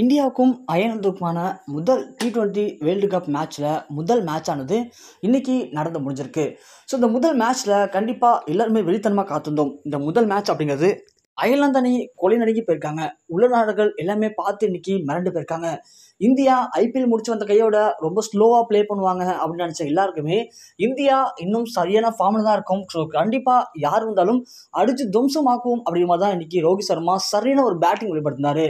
இந்தியாவுக்கும் அயர்லாந்துக்குமான முதல் T twenty world cup மேட்ச்சில் முதல் ஆனது இன்றைக்கி நடந்து முடிஞ்சிருக்கு ஸோ இந்த முதல் மேட்ச்சில் கண்டிப்பாக எல்லாருமே வெளித்தனமாக காத்திருந்தோம் இந்த முதல் மேட்ச் அப்படிங்கிறது அயர்லாந்து அணி கொலை நடுங்கி போயிருக்காங்க உள்ள நாடுகள் எல்லாமே பார்த்து இன்னைக்கு மிரண்டு போயிருக்காங்க இந்தியா ஐபிஎல் முடிச்சு வந்த கையோட ரொம்ப ஸ்லோவாக ப்ளே பண்ணுவாங்க அப்படின்னு நினச்ச எல்லாருக்குமே இந்தியா இன்னும் சரியான ஃபார்மில் தான் இருக்கும் ஸோ கண்டிப்பாக யார் வந்தாலும் அடித்து துவம்சமாக்கும் அப்படிங்கிற தான் இன்றைக்கி ரோஹித் சர்மா சரியான ஒரு பேட்டிங் வெளிப்படுத்தினார்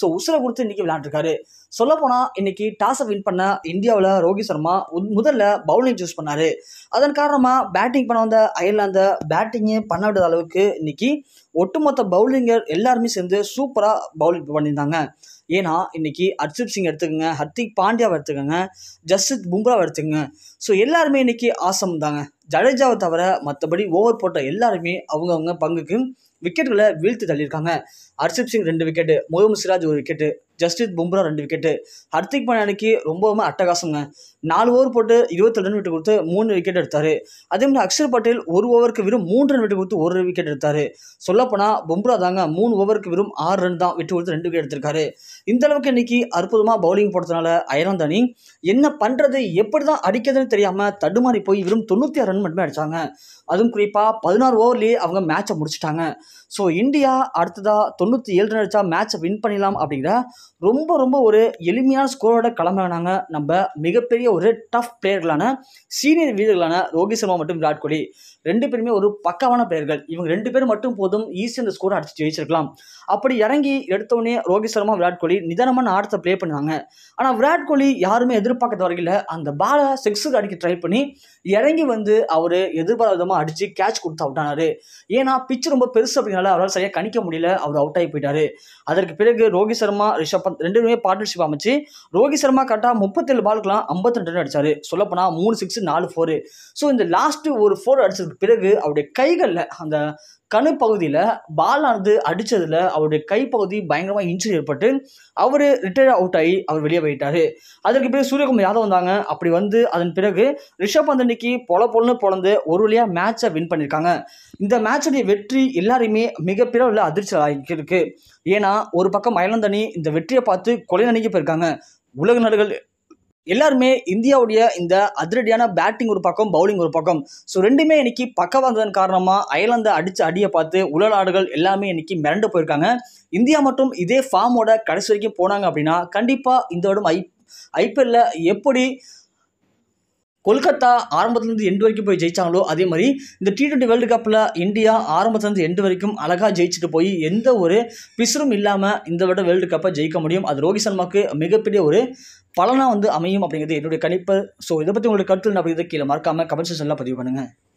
ஸோ உசுரை கொடுத்து இன்றைக்கி விளையாண்டுருக்காரு சொல்லப்போனால் இன்றைக்கி டாஸை வின் பண்ண இந்தியாவில் ரோஹித் சர்மா முதல்ல பவுலிங் சூஸ் பண்ணார் அதன் காரணமாக பேட்டிங் பண்ண வந்த அயர்லாந்தை பேட்டிங்கே பண்ண விடாத அளவுக்கு இன்றைக்கி ஒட்டுமொத்த பவுலிங்கர் எல்லாருமே சேர்ந்து சூப்பராக பவுலிங் பண்ணியிருந்தாங்க ஏன்னா இன்றைக்கி ஹர்ஷிப் சிங் எடுத்துக்கோங்க ஹர்திக் பாண்டியாவை எடுத்துக்கோங்க ஜஸ்ஸித் பும்ராவை எடுத்துக்கோங்க ஸோ எல்லாருமே இன்றைக்கி ஆசம் தாங்க ஜடேஜாவை தவிர மற்றபடி ஓவர் போட்ட எல்லாருமே அவங்கவுங்க பங்குக்கு விக்கெட்டுகளை வீழ்த்து தள்ளியிருக்காங்க ஹர்ஷிப் சிங் ரெண்டு விக்கெட்டு முகமது சிராஜ் ஒரு விக்கெட்டு ஜஸ்டித் பும்ரா ரெண்டு விக்கெட்டு ஹர்திக் பாண்டியா அன்னைக்கு ரொம்பவுமே அட்டகாசங்க நாலு ஓவர் போட்டு இருபத்தி ரன் விட்டு கொடுத்து மூணு விக்கெட் எடுத்தார் அதே மாதிரி அக்ஷர் பட்டேல் ஒரு ஓவருக்கு வெறும் மூன்று ரன் விட்டு கொடுத்து ஒரு விக்கெட் எடுத்தார் சொல்லப்போனால் பும்ரா தாங்க மூணு ஓவருக்கு வெறும் ஆறு ரன் தான் விட்டு கொடுத்து ரெண்டு விக்கெட் எடுத்திருக்காரு இந்த அளவுக்கு இன்னைக்கு அற்புதமாக பவுலிங் போடுறதுனால அயலாந்தானி என்ன பண்ணுறது எப்படி தான் அடிக்கிறதுன்னு தெரியாமல் தடுமாறி போய் வெறும் தொண்ணூற்றி ஆறு ரன் மட்டுமே அடித்தாங்க அதுவும் குறிப்பாக பதினாறு ஓவர்லேயே அவங்க மேட்சை முடிச்சுட்டாங்க ஸோ இந்தியா அடுத்ததாக தொண்ணூற்றி ஏழு ரன் அடித்தா மேட்சை வின் பண்ணிடலாம் அப்படிங்கிற ரொம்ப ரொம்ப ஒரு எளிமையான ஸ்கோரோட கிளம்பினாங்க நம்ம மிகப்பெரிய ஒரு டஃப் பிளேயர்களான சீனியர் வீரர்களான ரோஹித் சர்மா மற்றும் விராட் கோலி ரெண்டு பேருமே ஒரு பக்கமான பிளேயர்கள் இவங்க ரெண்டு பேரும் மட்டும் போதும் ஈஸியாக அந்த ஸ்கோரை அடித்து ஜெயிச்சிருக்கலாம் அப்படி இறங்கி எடுத்தவொடனே ரோஹித் சர்மா விராட் கோலி நிதானமான ஆட்டத்தை ப்ளே பண்ணாங்க ஆனால் விராட் கோலி யாருமே எதிர்பார்க்கறது வரையில் அந்த பாலை செக்ஸுக்கு அடிக்க ட்ரை பண்ணி இறங்கி வந்து அவர் எதிர்பாராத விதமாக அடித்து கேட்ச் கொடுத்து அவுட் ஆனார் ஏன்னா பிச் ரொம்ப பெருசு அப்படினால அவரால் சரியாக கணிக்க முடியல அவர் அவுட் ஆகி போயிட்டார் அதற்கு பிறகு ரோஹித் சர்மா ரிஷப் பந்த் ரெண்டு பேருமே பார்ட்னர்ஷிப் அமைச்சு ரோஹித் சர்மா கரெக்டாக முப்பத்தேழு பாலுக்குலாம் ஐம்பத்தி ரெண்டு ரன் அடித்தார் சொல்லப்போனால் மூணு சிக்ஸ் நாலு ஃபோரு ஸோ இந்த லாஸ்ட்டு ஒரு ஃபோர் அடித்ததுக்கு பிறகு அவருடைய கைகளில் அந்த கணு பகுதியில் பாலானது அடித்ததில் அவருடைய கைப்பகுதி பயங்கரமாக இன்ஜுரி ஏற்பட்டு அவர் ரிட்டையர் அவுட் ஆகி அவர் வெளியே போயிட்டார் அதற்கு பிறகு சூரியகுமார் யாதவ் வந்தாங்க அப்படி வந்து அதன் பிறகு ரிஷப் பந்த் அன்னைக்கு பொல பொண்ணு பொழந்து ஒரு வழியாக மேட்சை வின் பண்ணியிருக்காங்க இந்த மேட்சுடைய வெற்றி எல்லாரையுமே மிகப்பெரிய உள்ள அதிர்ச்சி இருக்குது ஏன்னா ஒரு பக்கம் அயலந்தணி இந்த வெற்றியை பார்த்து கொலை நினைக்க போயிருக்காங்க உலக நாடுகள் எல்லாருமே இந்தியாவுடைய இந்த அதிரடியான பேட்டிங் ஒரு பக்கம் பவுலிங் ஒரு பக்கம் ஸோ ரெண்டுமே இன்னைக்கு பக்கம் வந்ததன் காரணமாக அயர்லாந்தை அடித்து அடியை பார்த்து உலநாடுகள் எல்லாமே இன்னைக்கு மிரண்டு போயிருக்காங்க இந்தியா மட்டும் இதே ஃபார்மோட கடைசி வரைக்கும் போனாங்க அப்படின்னா கண்டிப்பாக இந்த வருடம் ஐ ஐபிஎல்ல எப்படி கொல்கத்தா ஆரம்பத்துலேருந்து எண்டு வரைக்கும் போய் ஜெயித்தாங்களோ அதே மாதிரி இந்த டி டுவெண்ட்டி வேர்ல்டு கப்பில் இந்தியா ஆரம்பத்துலேருந்து எண்டு வரைக்கும் அழகாக ஜெயிச்சுட்டு போய் எந்த ஒரு பிசுரும் இல்லாமல் இந்த விட வேர்ல்டு கப்பை ஜெயிக்க முடியும் அது ரோஹித் சர்மாவுக்கு மிகப்பெரிய ஒரு பலனாக வந்து அமையும் அப்படிங்கிறது என்னுடைய கணிப்பு ஸோ இதை பற்றி உங்களுடைய கருத்து அப்படிங்கிறது கீழே மறக்காமல் கமெண்ட் செஷனில் பதிவு பண்ணுங்கள்